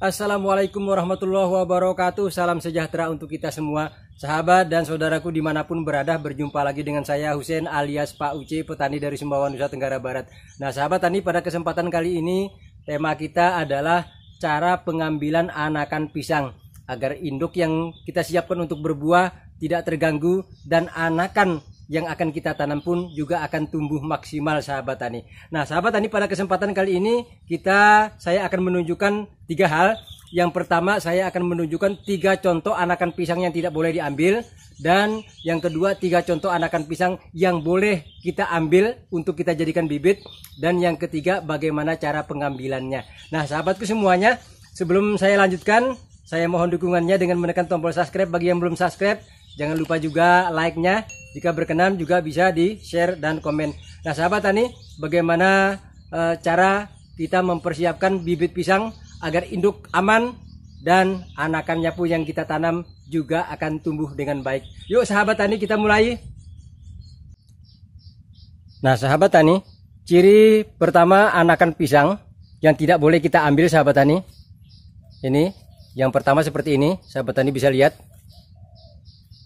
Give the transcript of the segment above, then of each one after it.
Assalamualaikum warahmatullahi wabarakatuh Salam sejahtera untuk kita semua Sahabat dan saudaraku dimanapun berada Berjumpa lagi dengan saya Hussein alias Pak Uci Petani dari Sumbawa Nusa Tenggara Barat Nah sahabat tani pada kesempatan kali ini Tema kita adalah Cara pengambilan anakan pisang Agar induk yang kita siapkan untuk berbuah Tidak terganggu Dan anakan yang akan kita tanam pun juga akan tumbuh maksimal sahabat tani. Nah sahabat tani pada kesempatan kali ini kita saya akan menunjukkan tiga hal. Yang pertama saya akan menunjukkan tiga contoh anakan pisang yang tidak boleh diambil dan yang kedua tiga contoh anakan pisang yang boleh kita ambil untuk kita jadikan bibit dan yang ketiga bagaimana cara pengambilannya. Nah sahabatku semuanya sebelum saya lanjutkan saya mohon dukungannya dengan menekan tombol subscribe bagi yang belum subscribe Jangan lupa juga like-nya. Jika berkenan juga bisa di-share dan komen. Nah, sahabat tani, bagaimana e, cara kita mempersiapkan bibit pisang agar induk aman dan anakan nyapu yang kita tanam juga akan tumbuh dengan baik. Yuk sahabat tani kita mulai. Nah, sahabat tani, ciri pertama anakan pisang yang tidak boleh kita ambil sahabat tani. Ini yang pertama seperti ini, sahabat tani bisa lihat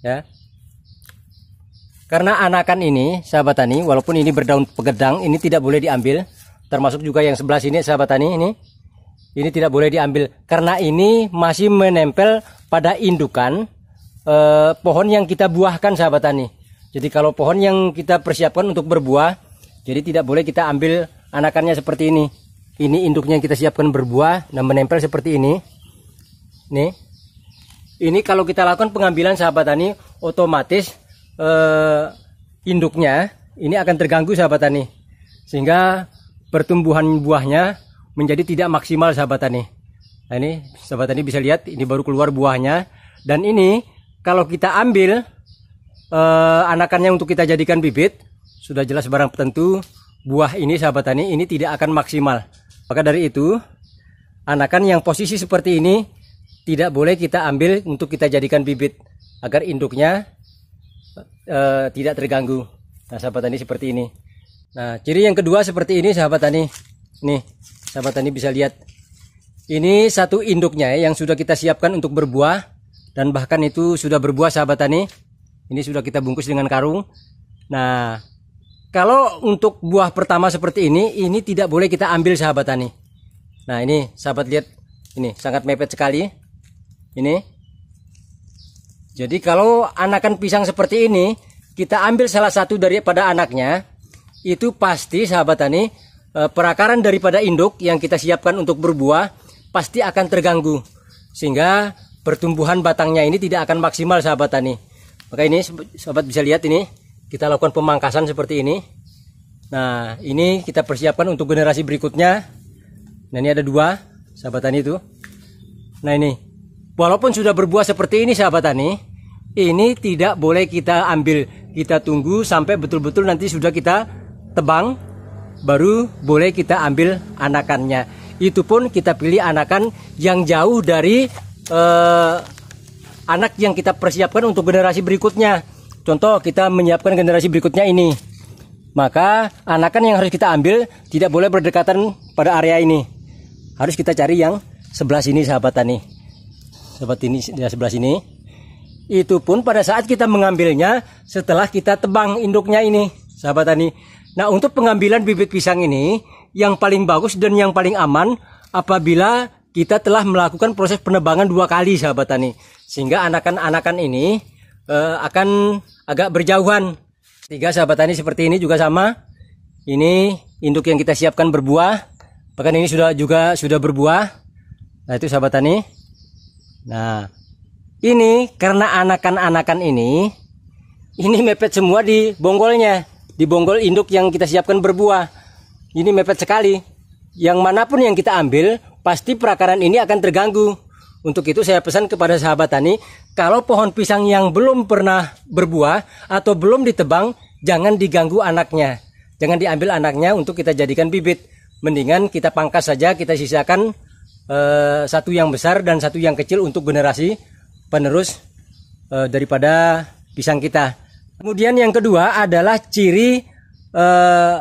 ya karena anakan ini sahabat tani walaupun ini berdaun pegedang ini tidak boleh diambil termasuk juga yang sebelah sini sahabat tani ini ini tidak boleh diambil karena ini masih menempel pada indukan eh, pohon yang kita buahkan sahabat tani jadi kalau pohon yang kita persiapkan untuk berbuah jadi tidak boleh kita ambil anakannya seperti ini ini induknya yang kita siapkan berbuah dan menempel seperti ini nih ini kalau kita lakukan pengambilan sahabat tani otomatis eh, induknya ini akan terganggu sahabat tani sehingga pertumbuhan buahnya menjadi tidak maksimal sahabat tani nah ini sahabat tani bisa lihat ini baru keluar buahnya dan ini kalau kita ambil eh, anakannya untuk kita jadikan bibit sudah jelas barang tentu buah ini sahabat tani ini tidak akan maksimal maka dari itu anakan yang posisi seperti ini tidak boleh kita ambil untuk kita jadikan bibit agar induknya e, tidak terganggu. Nah, sahabat tani seperti ini. Nah, ciri yang kedua seperti ini sahabat tani. Nih, sahabat tani bisa lihat. Ini satu induknya ya, yang sudah kita siapkan untuk berbuah dan bahkan itu sudah berbuah sahabat tani. Ini sudah kita bungkus dengan karung. Nah, kalau untuk buah pertama seperti ini, ini tidak boleh kita ambil sahabat tani. Nah, ini sahabat lihat ini sangat mepet sekali ini jadi kalau anakan pisang seperti ini kita ambil salah satu daripada anaknya itu pasti sahabat tani e, perakaran daripada induk yang kita siapkan untuk berbuah pasti akan terganggu sehingga pertumbuhan batangnya ini tidak akan maksimal sahabat tani maka ini sahabat bisa lihat ini kita lakukan pemangkasan seperti ini nah ini kita persiapkan untuk generasi berikutnya nah ini ada dua sahabat tani itu nah ini Walaupun sudah berbuah seperti ini sahabat tani, ini tidak boleh kita ambil, kita tunggu sampai betul-betul nanti sudah kita tebang baru boleh kita ambil anakannya. Itu pun kita pilih anakan yang jauh dari eh, anak yang kita persiapkan untuk generasi berikutnya. Contoh kita menyiapkan generasi berikutnya ini. Maka anakan yang harus kita ambil tidak boleh berdekatan pada area ini. Harus kita cari yang sebelah sini sahabat tani seperti ini di sebelah sini. Itu pun pada saat kita mengambilnya setelah kita tebang induknya ini, sahabat tani. Nah, untuk pengambilan bibit pisang ini yang paling bagus dan yang paling aman apabila kita telah melakukan proses penebangan dua kali, sahabat tani. Sehingga anakan-anakan ini uh, akan agak berjauhan. Tiga sahabat tani seperti ini juga sama. Ini induk yang kita siapkan berbuah. Bahkan ini sudah juga sudah berbuah. Nah, itu sahabat tani. Nah, ini karena anakan-anakan ini ini mepet semua di bonggolnya, di bonggol induk yang kita siapkan berbuah. Ini mepet sekali. Yang manapun yang kita ambil, pasti perakaran ini akan terganggu. Untuk itu saya pesan kepada sahabat tani, kalau pohon pisang yang belum pernah berbuah atau belum ditebang, jangan diganggu anaknya. Jangan diambil anaknya untuk kita jadikan bibit. Mendingan kita pangkas saja, kita sisakan Eh, satu yang besar dan satu yang kecil untuk generasi penerus eh, daripada pisang kita. Kemudian yang kedua adalah ciri eh,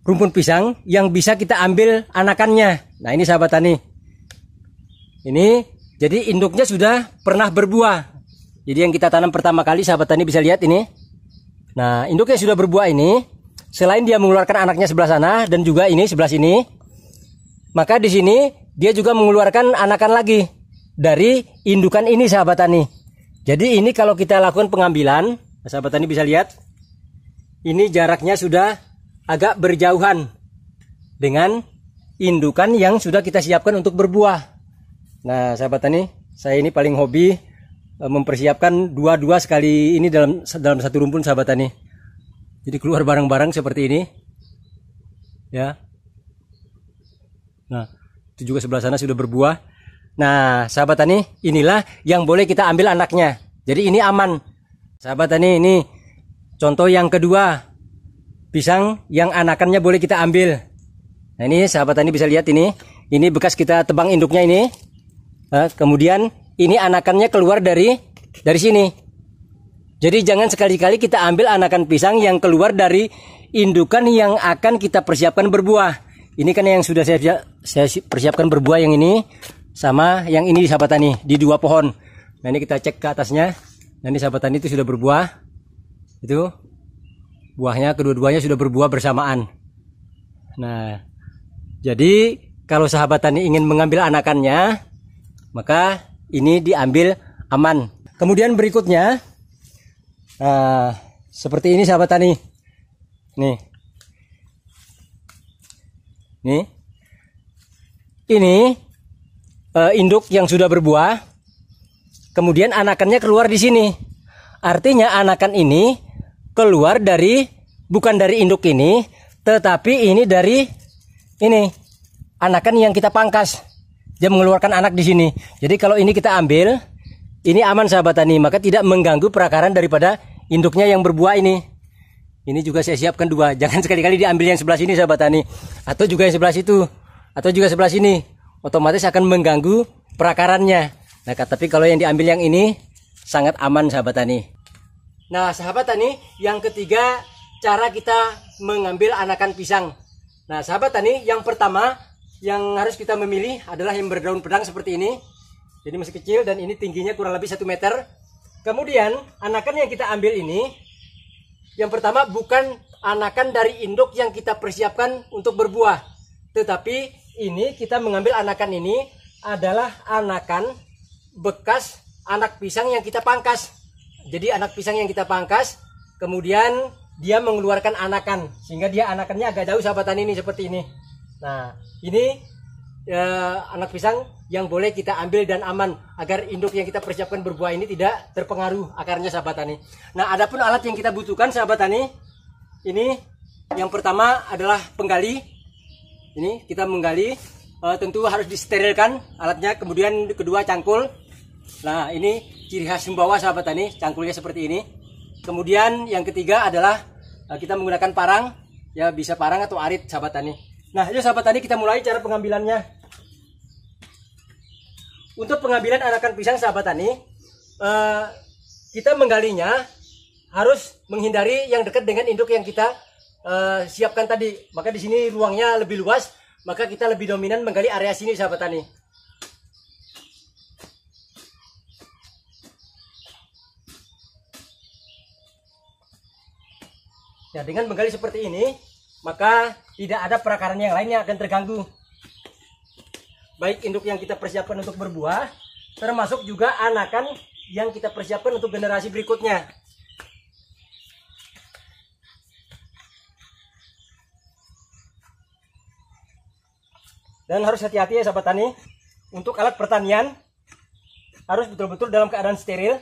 rumpun pisang yang bisa kita ambil anakannya. Nah ini sahabat tani. Ini jadi induknya sudah pernah berbuah. Jadi yang kita tanam pertama kali sahabat tani bisa lihat ini. Nah induknya sudah berbuah ini. Selain dia mengeluarkan anaknya sebelah sana dan juga ini sebelah sini. Maka di sini dia juga mengeluarkan anakan lagi dari indukan ini sahabat tani. Jadi ini kalau kita lakukan pengambilan, sahabat tani bisa lihat, ini jaraknya sudah agak berjauhan dengan indukan yang sudah kita siapkan untuk berbuah. Nah sahabat tani, saya ini paling hobi eh, mempersiapkan dua-dua sekali ini dalam dalam satu rumpun sahabat tani. Jadi keluar barang-barang seperti ini. Ya. Nah, itu juga sebelah sana sudah berbuah. Nah, sahabat tani, inilah yang boleh kita ambil anaknya. Jadi ini aman. Sahabat tani, ini contoh yang kedua. Pisang yang anakannya boleh kita ambil. Nah, ini sahabat tani bisa lihat ini. Ini bekas kita tebang induknya ini. Nah, kemudian ini anakannya keluar dari dari sini. Jadi jangan sekali-kali kita ambil anakan pisang yang keluar dari indukan yang akan kita persiapkan berbuah. Ini kan yang sudah saya saya persiapkan berbuah yang ini sama yang ini sahabat tani di dua pohon. Nah ini kita cek ke atasnya. Nah ini sahabat tani itu sudah berbuah. Itu buahnya kedua-duanya sudah berbuah bersamaan. Nah jadi kalau sahabat tani ingin mengambil anakannya maka ini diambil aman. Kemudian berikutnya, nah, seperti ini sahabat tani. Nih, Nih. Ini uh, induk yang sudah berbuah. Kemudian anakannya keluar di sini. Artinya anakan ini keluar dari bukan dari induk ini, tetapi ini dari ini anakan yang kita pangkas. Dia mengeluarkan anak di sini. Jadi kalau ini kita ambil, ini aman sahabat tani, maka tidak mengganggu perakaran daripada induknya yang berbuah ini. Ini juga saya siapkan dua. Jangan sekali-kali diambil yang sebelah sini sahabat tani. Atau juga yang sebelah situ. Atau juga sebelah sini. Otomatis akan mengganggu perakarannya. Nah, tapi kalau yang diambil yang ini sangat aman sahabat tani. Nah, sahabat tani, yang ketiga cara kita mengambil anakan pisang. Nah, sahabat tani, yang pertama yang harus kita memilih adalah yang berdaun pedang seperti ini. Jadi masih kecil dan ini tingginya kurang lebih 1 meter. Kemudian, anakan yang kita ambil ini yang pertama bukan anakan dari induk yang kita persiapkan untuk berbuah. Tetapi ini kita mengambil anakan ini adalah anakan bekas anak pisang yang kita pangkas. Jadi anak pisang yang kita pangkas, kemudian dia mengeluarkan anakan sehingga dia anakannya agak jauh sahabatan ini seperti ini. Nah, ini e, anak pisang yang boleh kita ambil dan aman agar induk yang kita persiapkan berbuah ini tidak terpengaruh akarnya sahabat tani. Nah, adapun alat yang kita butuhkan sahabat tani ini yang pertama adalah penggali. Ini kita menggali e, tentu harus disterilkan alatnya, kemudian kedua cangkul. Nah, ini ciri khas Sumbawa sahabat tani, cangkulnya seperti ini. Kemudian yang ketiga adalah e, kita menggunakan parang, ya bisa parang atau arit sahabat tani. Nah, yuk sahabat tani kita mulai cara pengambilannya. Untuk pengambilan anakan pisang sahabat tani, eh, kita menggalinya harus menghindari yang dekat dengan induk yang kita eh, siapkan tadi. Maka di sini ruangnya lebih luas, maka kita lebih dominan menggali area sini sahabat tani. Ya, nah, dengan menggali seperti ini, maka tidak ada perakaran yang lain yang akan terganggu baik induk yang kita persiapkan untuk berbuah, termasuk juga anakan yang kita persiapkan untuk generasi berikutnya. Dan harus hati-hati ya sahabat tani, untuk alat pertanian harus betul-betul dalam keadaan steril.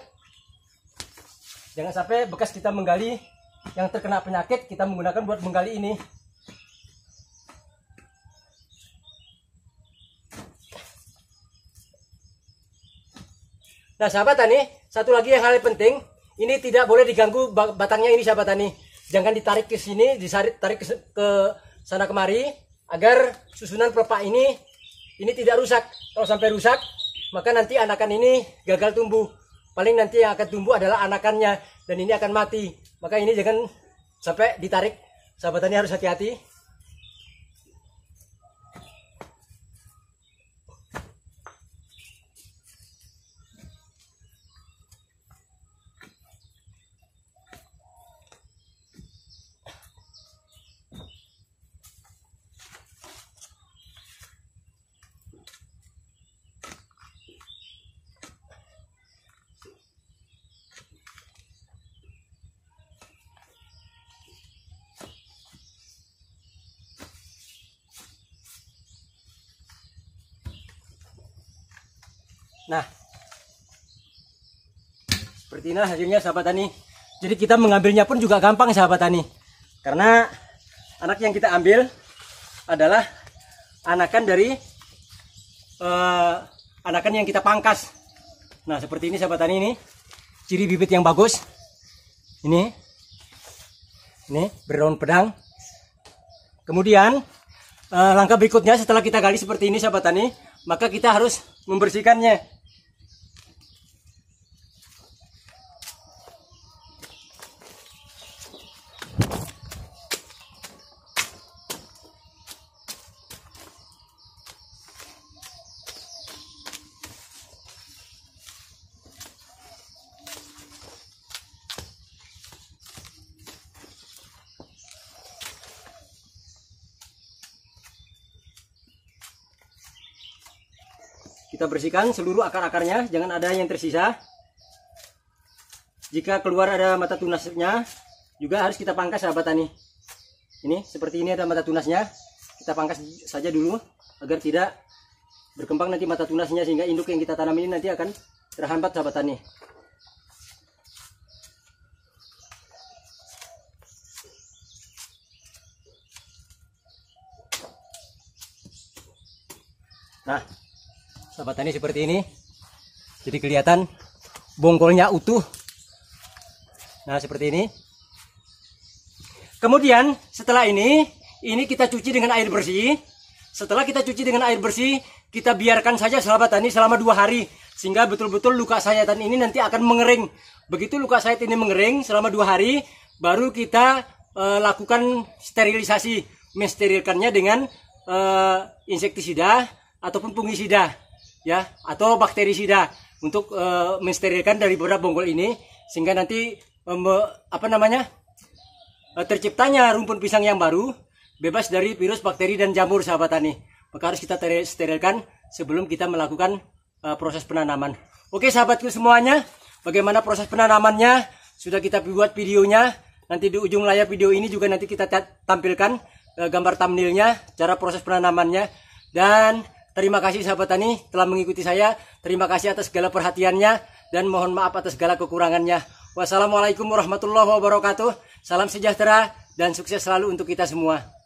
Jangan sampai bekas kita menggali yang terkena penyakit kita menggunakan buat menggali ini. Nah sahabat tani, satu lagi yang hal yang penting, ini tidak boleh diganggu batangnya ini sahabat tani. Jangan ditarik ke sini, disarik tarik ke, sana kemari, agar susunan pelepah ini ini tidak rusak. Kalau sampai rusak, maka nanti anakan ini gagal tumbuh. Paling nanti yang akan tumbuh adalah anakannya dan ini akan mati. Maka ini jangan sampai ditarik. Sahabat tani harus hati-hati. Nah, seperti ini hasilnya sahabat tani. Jadi kita mengambilnya pun juga gampang sahabat tani. Karena anak yang kita ambil adalah anakan dari uh, anakan yang kita pangkas. Nah, seperti ini sahabat tani ini. Ciri bibit yang bagus. Ini. Ini berdaun pedang. Kemudian uh, langkah berikutnya setelah kita gali seperti ini sahabat tani, maka kita harus membersihkannya Kita bersihkan seluruh akar-akarnya, jangan ada yang tersisa. Jika keluar ada mata tunasnya, juga harus kita pangkas sahabat tani. Ini seperti ini ada mata tunasnya, kita pangkas saja dulu agar tidak berkembang nanti mata tunasnya sehingga induk yang kita tanam ini nanti akan terhambat sahabat tani. Nah, sahabat tani seperti ini jadi kelihatan bongkolnya utuh nah seperti ini kemudian setelah ini ini kita cuci dengan air bersih setelah kita cuci dengan air bersih kita biarkan saja sahabat tani selama dua hari sehingga betul-betul luka sayatan ini nanti akan mengering begitu luka sayat ini mengering selama dua hari baru kita e, lakukan sterilisasi mensterilkannya dengan e, insektisida ataupun fungisida ya atau bakterisida untuk e, mensterilkan dari borak bonggol ini sehingga nanti me, apa namanya e, terciptanya rumpun pisang yang baru bebas dari virus bakteri dan jamur sahabat tani maka harus kita sterilkan sebelum kita melakukan e, proses penanaman oke sahabatku semuanya bagaimana proses penanamannya sudah kita buat videonya nanti di ujung layar video ini juga nanti kita tampilkan e, gambar thumbnailnya cara proses penanamannya dan Terima kasih sahabat tani telah mengikuti saya. Terima kasih atas segala perhatiannya dan mohon maaf atas segala kekurangannya. Wassalamualaikum warahmatullahi wabarakatuh. Salam sejahtera dan sukses selalu untuk kita semua.